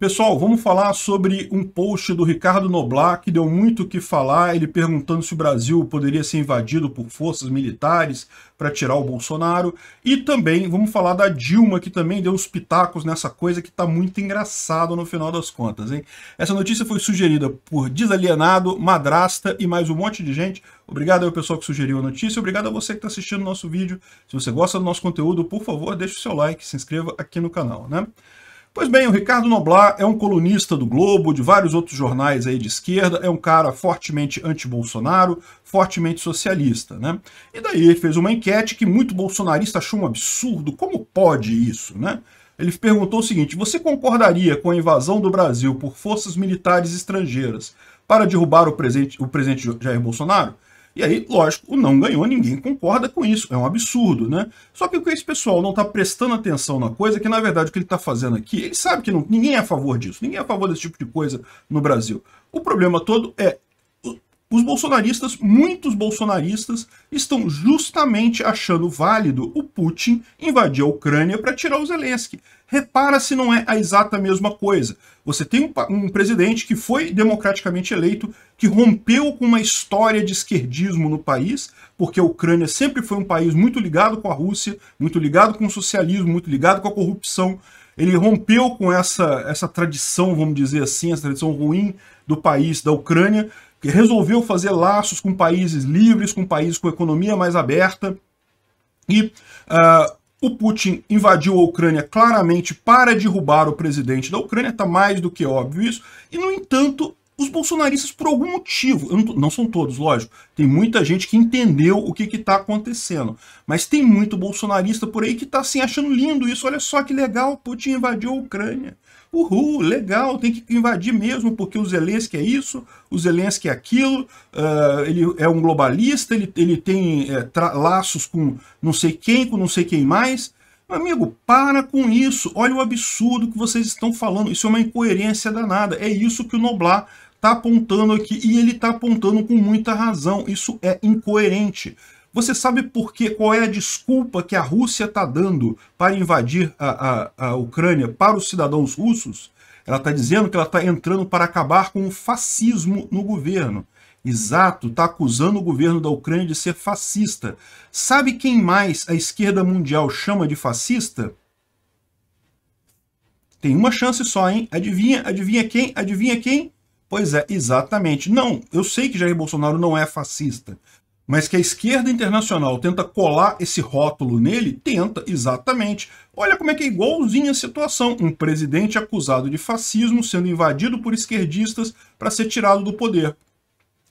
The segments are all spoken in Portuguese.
Pessoal, vamos falar sobre um post do Ricardo Noblar que deu muito o que falar, ele perguntando se o Brasil poderia ser invadido por forças militares para tirar o Bolsonaro. E também vamos falar da Dilma, que também deu uns pitacos nessa coisa que está muito engraçado no final das contas. Hein? Essa notícia foi sugerida por Desalienado, Madrasta e mais um monte de gente. Obrigado ao pessoal que sugeriu a notícia, obrigado a você que está assistindo o nosso vídeo. Se você gosta do nosso conteúdo, por favor, deixe o seu like, se inscreva aqui no canal. né? Pois bem, o Ricardo Noblar é um colunista do Globo, de vários outros jornais aí de esquerda, é um cara fortemente anti-Bolsonaro, fortemente socialista, né? E daí ele fez uma enquete que muito bolsonarista achou um absurdo, como pode isso, né? Ele perguntou o seguinte, você concordaria com a invasão do Brasil por forças militares estrangeiras para derrubar o presidente, o presidente Jair Bolsonaro? E aí, lógico, o não ganhou, ninguém concorda com isso, é um absurdo, né? Só que o que esse pessoal não está prestando atenção na coisa, é que na verdade o que ele está fazendo aqui, ele sabe que não, ninguém é a favor disso, ninguém é a favor desse tipo de coisa no Brasil. O problema todo é os bolsonaristas, muitos bolsonaristas, estão justamente achando válido o Putin invadir a Ucrânia para tirar o Zelensky. Repara se não é a exata mesma coisa. Você tem um presidente que foi democraticamente eleito, que rompeu com uma história de esquerdismo no país, porque a Ucrânia sempre foi um país muito ligado com a Rússia, muito ligado com o socialismo, muito ligado com a corrupção. Ele rompeu com essa, essa tradição, vamos dizer assim, essa tradição ruim do país, da Ucrânia, que resolveu fazer laços com países livres, com países com economia mais aberta. E ah, o Putin invadiu a Ucrânia claramente para derrubar o presidente da Ucrânia, está mais do que óbvio isso. E, no entanto, os bolsonaristas, por algum motivo, não, não são todos, lógico, tem muita gente que entendeu o que está acontecendo, mas tem muito bolsonarista por aí que está assim, achando lindo isso. Olha só que legal, Putin invadiu a Ucrânia. Uhul, legal, tem que invadir mesmo, porque o Zelensky é isso, o Zelensky é aquilo, uh, ele é um globalista, ele, ele tem é, laços com não sei quem, com não sei quem mais. Meu amigo, para com isso, olha o absurdo que vocês estão falando, isso é uma incoerência danada, é isso que o Noblar está apontando aqui, e ele está apontando com muita razão, isso é incoerente. Você sabe por quê? Qual é a desculpa que a Rússia está dando para invadir a, a, a Ucrânia para os cidadãos russos? Ela está dizendo que ela está entrando para acabar com o fascismo no governo. Exato, está acusando o governo da Ucrânia de ser fascista. Sabe quem mais a esquerda mundial chama de fascista? Tem uma chance só, hein? Adivinha, adivinha quem? Adivinha quem? Pois é, exatamente. Não, eu sei que Jair Bolsonaro não é fascista, mas que a esquerda internacional tenta colar esse rótulo nele, tenta, exatamente. Olha como é que é igualzinha a situação. Um presidente acusado de fascismo sendo invadido por esquerdistas para ser tirado do poder.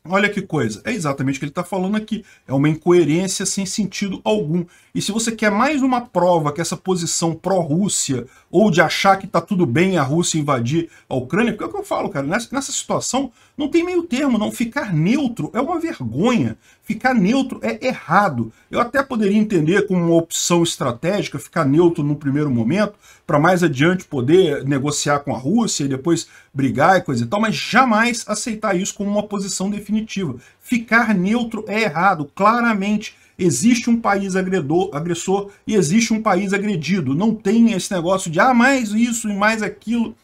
Olha que coisa, é exatamente o que ele está falando aqui. É uma incoerência sem sentido algum. E se você quer mais uma prova que essa posição pró-Rússia, ou de achar que tá tudo bem a Rússia invadir a Ucrânia, porque é o que eu falo, cara, nessa, nessa situação não tem meio termo, não. Ficar neutro é uma vergonha. Ficar neutro é errado. Eu até poderia entender como uma opção estratégica ficar neutro no primeiro momento, para mais adiante poder negociar com a Rússia e depois brigar e coisa e tal, mas jamais aceitar isso como uma posição definitiva. Ficar neutro é errado, claramente Existe um país agredor, agressor e existe um país agredido. Não tem esse negócio de ah, mais isso e mais aquilo.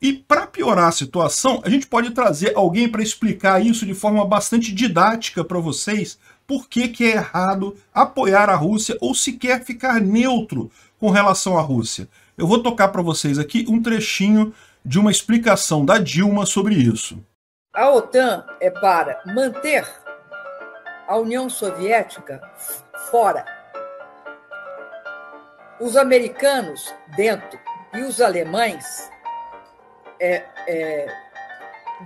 E para piorar a situação, a gente pode trazer alguém para explicar isso de forma bastante didática para vocês, por que, que é errado apoiar a Rússia ou sequer ficar neutro com relação à Rússia. Eu vou tocar para vocês aqui um trechinho de uma explicação da Dilma sobre isso. A OTAN é para manter a União Soviética fora, os americanos dentro e os alemães, é, é,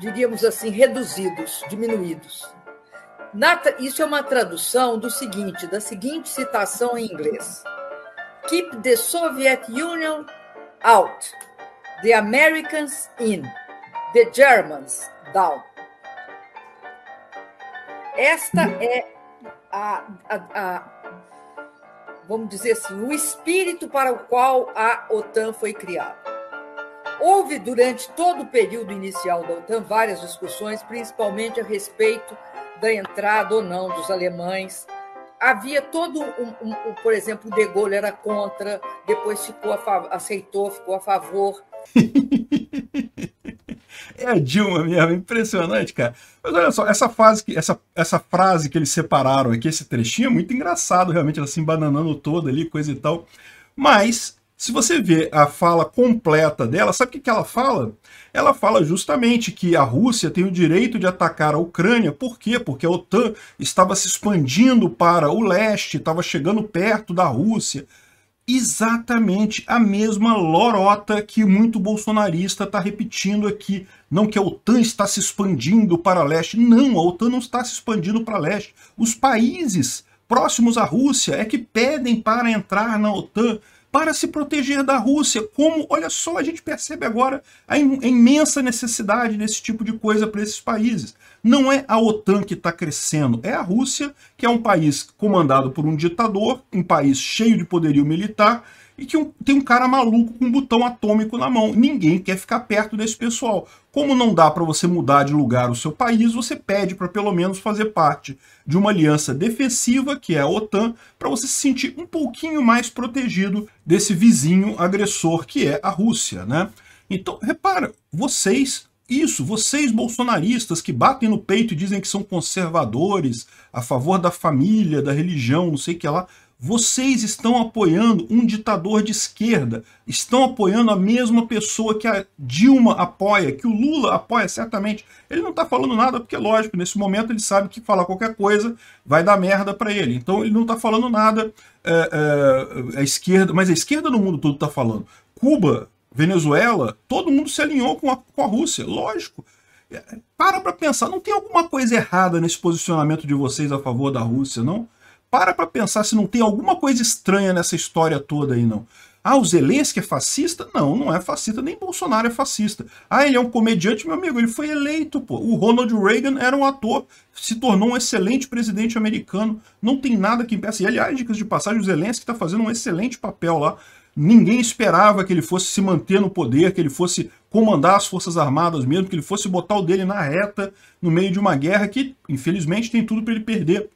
diríamos assim, reduzidos, diminuídos. Na, isso é uma tradução do seguinte, da seguinte citação em inglês: Keep the Soviet Union out, the Americans in, the Germans down. Esta é a, a, a, vamos dizer assim, o espírito para o qual a OTAN foi criada. Houve durante todo o período inicial da OTAN várias discussões, principalmente a respeito da entrada ou não dos alemães. Havia todo um, um, um por exemplo, o De Gaulle era contra, depois ficou a, aceitou, ficou a favor. É a Dilma mesmo, impressionante, cara. Mas olha só, essa, fase que, essa, essa frase que eles separaram aqui, esse trechinho, é muito engraçado, realmente, ela se embananando toda ali, coisa e tal. Mas, se você vê a fala completa dela, sabe o que, que ela fala? Ela fala justamente que a Rússia tem o direito de atacar a Ucrânia. Por quê? Porque a OTAN estava se expandindo para o leste, estava chegando perto da Rússia exatamente a mesma lorota que muito bolsonarista está repetindo aqui. Não que a OTAN está se expandindo para leste. Não, a OTAN não está se expandindo para leste. Os países próximos à Rússia é que pedem para entrar na OTAN para se proteger da Rússia. Como, olha só, a gente percebe agora a, im a imensa necessidade desse tipo de coisa para esses países. Não é a OTAN que está crescendo, é a Rússia, que é um país comandado por um ditador, um país cheio de poderio militar, e que um, tem um cara maluco com um botão atômico na mão. Ninguém quer ficar perto desse pessoal. Como não dá para você mudar de lugar o seu país, você pede para pelo menos fazer parte de uma aliança defensiva, que é a OTAN, para você se sentir um pouquinho mais protegido desse vizinho agressor que é a Rússia, né? Então, repara, vocês isso, vocês bolsonaristas que batem no peito e dizem que são conservadores, a favor da família, da religião, não sei o que lá, vocês estão apoiando um ditador de esquerda, estão apoiando a mesma pessoa que a Dilma apoia, que o Lula apoia certamente. Ele não está falando nada porque, lógico, nesse momento ele sabe que falar qualquer coisa vai dar merda para ele. Então ele não está falando nada. É, é, a esquerda, mas a esquerda no mundo todo está falando. Cuba, Venezuela, todo mundo se alinhou com a, com a Rússia, lógico. É, para para pensar, não tem alguma coisa errada nesse posicionamento de vocês a favor da Rússia, não? para para pensar se não tem alguma coisa estranha nessa história toda aí, não. Ah, o Zelensky é fascista? Não, não é fascista, nem Bolsonaro é fascista. Ah, ele é um comediante, meu amigo, ele foi eleito, pô. O Ronald Reagan era um ator, se tornou um excelente presidente americano. Não tem nada que impeça. E, aliás, dicas de passagem, o Zelensky está fazendo um excelente papel lá. Ninguém esperava que ele fosse se manter no poder, que ele fosse comandar as Forças Armadas mesmo, que ele fosse botar o dele na reta no meio de uma guerra que, infelizmente, tem tudo para ele perder.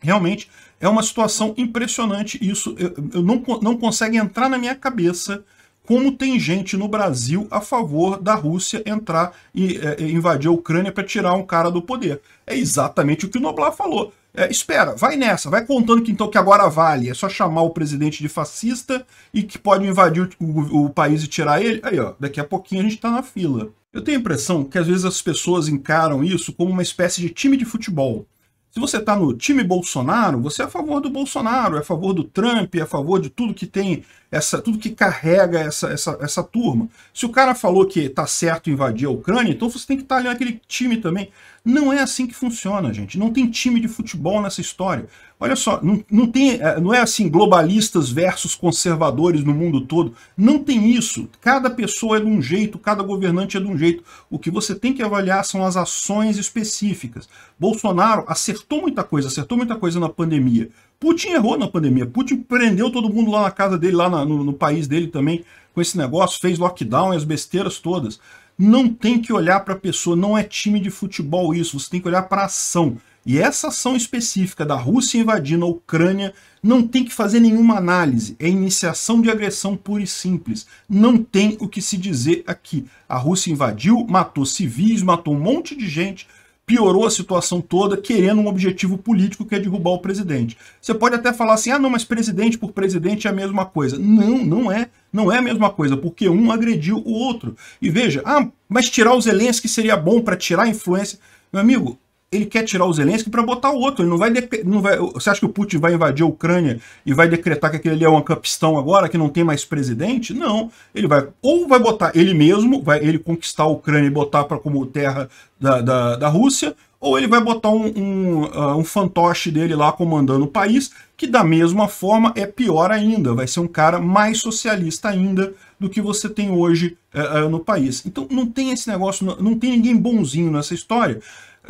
Realmente é uma situação impressionante isso. Eu, eu não, não consegue entrar na minha cabeça como tem gente no Brasil a favor da Rússia entrar e é, é invadir a Ucrânia para tirar um cara do poder. É exatamente o que o Noblar falou. É, espera, vai nessa, vai contando que então que agora vale, é só chamar o presidente de fascista e que pode invadir o, o, o país e tirar ele. Aí, ó, daqui a pouquinho a gente está na fila. Eu tenho a impressão que às vezes as pessoas encaram isso como uma espécie de time de futebol. Se você está no time Bolsonaro, você é a favor do Bolsonaro, é a favor do Trump, é a favor de tudo que tem, essa, tudo que carrega essa, essa, essa turma. Se o cara falou que está certo invadir a Ucrânia, então você tem que estar tá ali naquele time também. Não é assim que funciona, gente. Não tem time de futebol nessa história. Olha só, não, não, tem, é, não é assim globalistas versus conservadores no mundo todo. Não tem isso. Cada pessoa é de um jeito, cada governante é de um jeito. O que você tem que avaliar são as ações específicas. Bolsonaro acertou muita coisa, acertou muita coisa na pandemia. Putin errou na pandemia. Putin prendeu todo mundo lá na casa dele, lá na, no, no país dele também, com esse negócio, fez lockdown e as besteiras todas. Não tem que olhar para a pessoa, não é time de futebol isso. Você tem que olhar para a ação. E essa ação específica da Rússia invadindo a Ucrânia não tem que fazer nenhuma análise, é iniciação de agressão pura e simples. Não tem o que se dizer aqui. A Rússia invadiu, matou civis, matou um monte de gente, piorou a situação toda, querendo um objetivo político que é derrubar o presidente. Você pode até falar assim, ah não, mas presidente por presidente é a mesma coisa. Não, não é. Não é a mesma coisa, porque um agrediu o outro. E veja, ah, mas tirar o Zelensky seria bom para tirar a influência. Meu amigo, ele quer tirar o Zelensky para botar o outro. Ele não vai, não vai. Você acha que o Putin vai invadir a Ucrânia e vai decretar que aquele ali é uma capistão agora, que não tem mais presidente? Não. Ele vai ou vai botar ele mesmo, vai ele conquistar a Ucrânia e botar para como terra da, da, da Rússia, ou ele vai botar um, um, uh, um, fantoche dele lá comandando o país, que da mesma forma é pior ainda, vai ser um cara mais socialista ainda do que você tem hoje uh, uh, no país. Então não tem esse negócio, não, não tem ninguém bonzinho nessa história,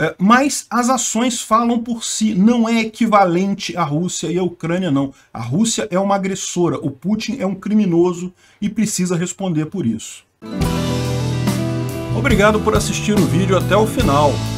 eh, mas as ações falam por si, não é equivalente à Rússia e à Ucrânia não. A Rússia é uma agressora, o Putin é um criminoso e precisa responder por isso. Obrigado por assistir o vídeo até o final.